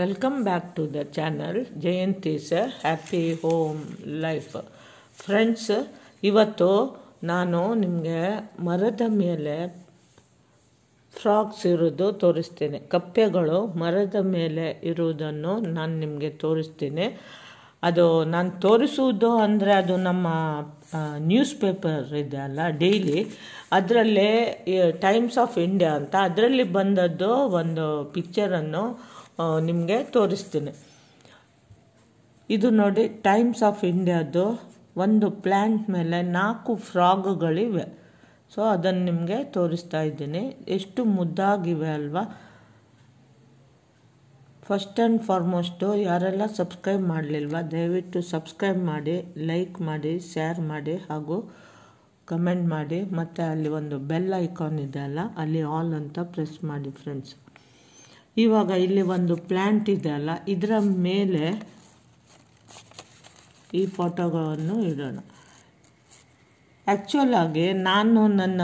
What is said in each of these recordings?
welcome back to the channel Jayanti ಸ happy home life friends ಇವತ್ತು ನಾನು ನಿಮಗೆ ಮರದ ಮೇಲೆ ಫ್ರಾಕ್ಸ್ ಇರೋದು ತೋರಿಸ್ತೇನೆ ಕಪ್ಪೆಗಳು ಮರದ ಮೇಲೆ ಇರುವುದನ್ನು ನಾನು ನಿಮಗೆ ತೋರಿಸ್ತೀನಿ ಅದು ನಾನು ತೋರಿಸುವುದು ಅಂದರೆ ಅದು ನಮ್ಮ ನ್ಯೂಸ್ ಪೇಪರ್ ಇದೆ ಅಲ್ಲ ಡೈಲಿ ಅದರಲ್ಲೇ ಟೈಮ್ಸ್ ಆಫ್ ಇಂಡಿಯಾ ಅಂತ ಅದರಲ್ಲಿ ಬಂದದ್ದು ಒಂದು ಪಿಕ್ಚರನ್ನು ನಿಮಗೆ ತೋರಿಸ್ತೀನಿ ಇದು ನೋಡಿ ಟೈಮ್ಸ್ ಆಫ್ ಇಂಡಿಯಾದು ಒಂದು ಪ್ಲ್ಯಾಂಟ್ ಮೇಲೆ ನಾಲ್ಕು ಫ್ರಾಗ್ಗಳಿವೆ ಸೊ ಅದನ್ನು ನಿಮಗೆ ತೋರಿಸ್ತಾ ಇದ್ದೀನಿ ಎಷ್ಟು ಮುದ್ದಾಗಿವೆ ಅಲ್ವಾ ಫಸ್ಟ್ ಆ್ಯಂಡ್ ಫಾರ್ಮೋಸ್ಟು ಯಾರೆಲ್ಲ ಸಬ್ಸ್ಕ್ರೈಬ್ ಮಾಡಲಿಲ್ವಾ ದಯವಿಟ್ಟು ಸಬ್ಸ್ಕ್ರೈಬ್ ಮಾಡಿ ಲೈಕ್ ಮಾಡಿ ಶೇರ್ ಮಾಡಿ ಹಾಗೂ ಕಮೆಂಟ್ ಮಾಡಿ ಮತ್ತು ಅಲ್ಲಿ ಒಂದು ಬೆಲ್ ಐಕಾನ್ ಇದೆ ಅಲ್ಲ ಅಲ್ಲಿ ಆಲ್ ಅಂತ ಪ್ರೆಸ್ ಮಾಡಿ ಫ್ರೆಂಡ್ಸ್ ಇವಾಗ ಇಲ್ಲಿ ಒಂದು ಪ್ಲ್ಯಾಂಟ್ ಅಲ್ಲ ಇದರ ಮೇಲೆ ಈ ಫೋಟೋಗಳನ್ನು ಇಡೋಣ ಆ್ಯಕ್ಚುಲಾಗಿ ಆಗಿ ನಾನು ನನ್ನ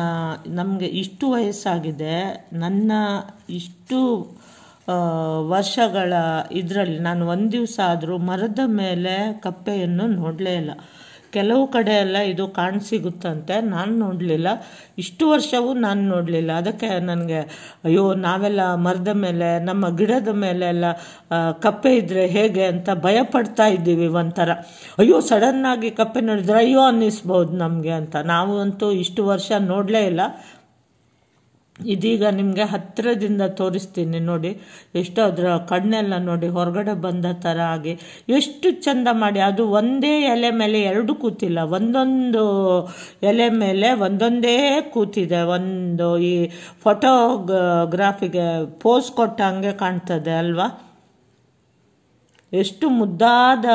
ನಮಗೆ ಇಷ್ಟು ವಯಸ್ಸಾಗಿದೆ ನನ್ನ ಇಷ್ಟು ವರ್ಷಗಳ ಇದರಲ್ಲಿ ನಾನು ಒಂದು ದಿವಸ ಆದರೂ ಮರದ ಮೇಲೆ ಕಪ್ಪೆಯನ್ನು ನೋಡಲೇ ಇಲ್ಲ ಕೆಲವು ಕಡೆ ಎಲ್ಲ ಇದು ಸಿಗುತ್ತಂತೆ ನಾನು ನೋಡಲಿಲ್ಲ ಇಷ್ಟು ವರ್ಷವೂ ನಾನು ನೋಡಲಿಲ್ಲ ಅದಕ್ಕೆ ನನಗೆ ಅಯ್ಯೋ ನಾವೆಲ್ಲ ಮರದ ಮೇಲೆ ನಮ್ಮ ಗಿಡದ ಮೇಲೆ ಎಲ್ಲ ಕಪ್ಪೆ ಇದ್ದರೆ ಹೇಗೆ ಅಂತ ಭಯ ಪಡ್ತಾ ಇದ್ದೀವಿ ಒಂಥರ ಅಯ್ಯೋ ಸಡನ್ನಾಗಿ ಕಪ್ಪೆ ನೋಡಿದ್ರೆ ಅಯ್ಯೋ ಅನ್ನಿಸ್ಬೋದು ನಮಗೆ ಅಂತ ನಾವು ಅಂತೂ ಇಷ್ಟು ವರ್ಷ ನೋಡಲೇ ಇಲ್ಲ ಇದೀಗ ನಿಮಗೆ ಹತ್ತಿರದಿಂದ ತೋರಿಸ್ತೀನಿ ನೋಡಿ ಎಷ್ಟು ಅದರ ಕಣ್ಣೆಲ್ಲ ನೋಡಿ ಹೊರಗಡೆ ಬಂದ ಥರ ಆಗಿ ಎಷ್ಟು ಚಂದ ಮಾಡಿ ಅದು ಒಂದೇ ಎಲೆ ಮೇಲೆ ಎರಡು ಕೂತಿಲ್ಲ ಒಂದೊಂದು ಎಲೆ ಮೇಲೆ ಒಂದೊಂದೇ ಕೂತಿದೆ ಒಂದು ಈ ಫೋಟೋಗ್ರಾಫಿಗೆ ಪೋಸ್ ಕೊಟ್ಟ ಹಾಗೆ ಕಾಣ್ತದೆ ಅಲ್ವಾ ಎಷ್ಟು ಮುದ್ದಾದ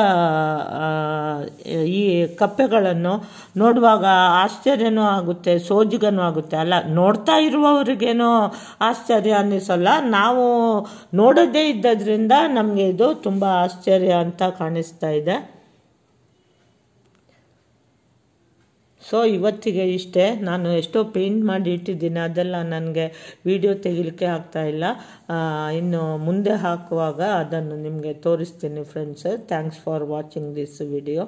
ಈ ಕಪ್ಪೆಗಳನ್ನು ನೋಡುವಾಗ ಆಶ್ಚರ್ಯನೂ ಆಗುತ್ತೆ ಸೋಜಿಗನೂ ಆಗುತ್ತೆ ಅಲ್ಲ ನೋಡ್ತಾ ಇರುವವರಿಗೇನೋ ಆಶ್ಚರ್ಯ ಅನ್ನಿಸಲ್ಲ ನಾವು ನೋಡದೇ ಇದ್ದದ್ರಿಂದ ನಮಗೆ ಇದು ತುಂಬ ಆಶ್ಚರ್ಯ ಅಂತ ಕಾಣಿಸ್ತಾ ಇದೆ ಸೊ ಇವತ್ತಿಗೆ ಇಷ್ಟೇ ನಾನು ಎಷ್ಟೋ ಪೇಂಟ್ ಮಾಡಿ ಇಟ್ಟಿದ್ದೀನಿ ಅದೆಲ್ಲ ನನಗೆ ವಿಡಿಯೋ ತೆಗಿಲಿಕ್ಕೆ ಆಗ್ತಾಯಿಲ್ಲ ಇನ್ನು ಮುಂದೆ ಹಾಕುವಾಗ ಅದನ್ನು ನಿಮಗೆ ತೋರಿಸ್ತೀನಿ friends thanks for watching this video